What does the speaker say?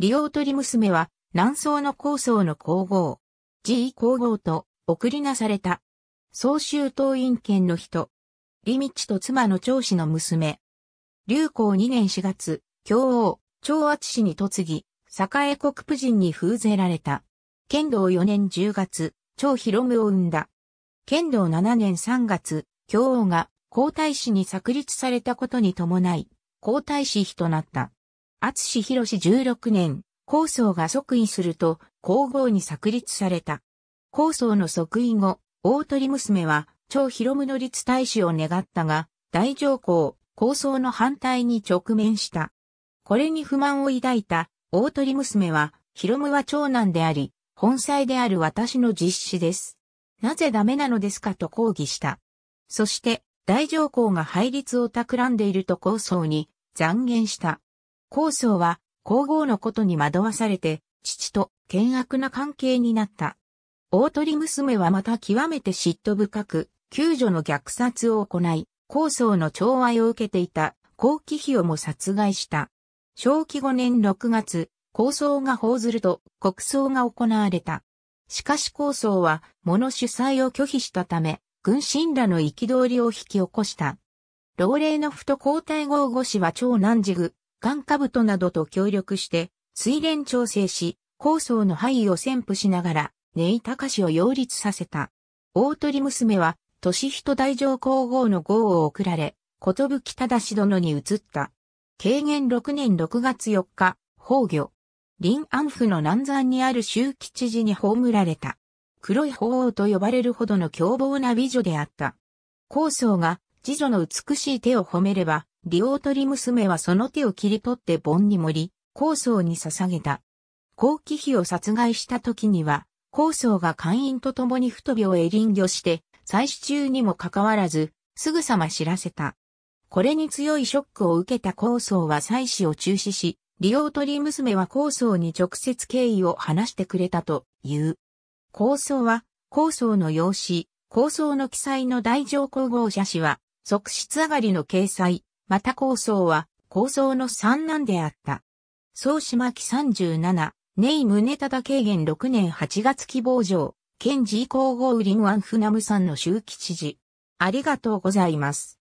リオートリ娘は、南宋の高僧の皇后。位皇后と、送りなされた。総州党院権の人。李道と妻の長子の娘。流行2年4月、京王、長厚氏に嫁ぎ、栄国婦人に風ぜられた。剣道4年10月、長広夢を生んだ。剣道7年3月、京王が皇太子に作立されたことに伴い、皇太子妃となった。厚志博士16年、高僧が即位すると、皇后に作立された。高僧の即位後、大鳥娘は、長広宗立大使を願ったが、大上皇、構想の反対に直面した。これに不満を抱いた大鳥娘は、広夢は長男であり、本妻である私の実施です。なぜダメなのですかと抗議した。そして、大上皇が配立を企んでいると構想に、残言した。高僧は皇后のことに惑わされて、父と険悪な関係になった。大鳥娘はまた極めて嫉妬深く、救助の虐殺を行い、高僧の寵愛を受けていた後期費用も殺害した。正期5年6月、高僧が報ずると国葬が行われた。しかし高僧は、物主催を拒否したため、軍神らの憤りを引き起こした。老齢の不と皇太后御氏は長男次具、ガンカブトなどと協力して、水連調整し、高想の範囲を潜布しながら、ネイタカシを擁立させた。大鳥娘は、年人大上皇后の号を贈られ、ことぶきただし殿に移った。慶元6年6月4日、崩御。臨安府の南山にある周吉寺に葬られた。黒い宝王と呼ばれるほどの凶暴な美女であった。高僧が、次女の美しい手を褒めれば、リオートリ娘はその手を切り取って盆に盛り、高僧に捧げた。後期妃を殺害した時には、高僧が会員と共に太病へ臨魚して、祭祀中にもかかわらず、すぐさま知らせた。これに強いショックを受けた高僧は祭祀を中止し、リオートリ娘は高僧に直接敬意を話してくれたという。高僧は、高僧の用紙、高僧の記載の大乗皇后写氏は、側室上がりの掲載、また構想は、構想の三男であった。総島三37、ネイムネタダ軽減6年8月希望状、県ン皇后フナムさんの周期知事。ありがとうございます。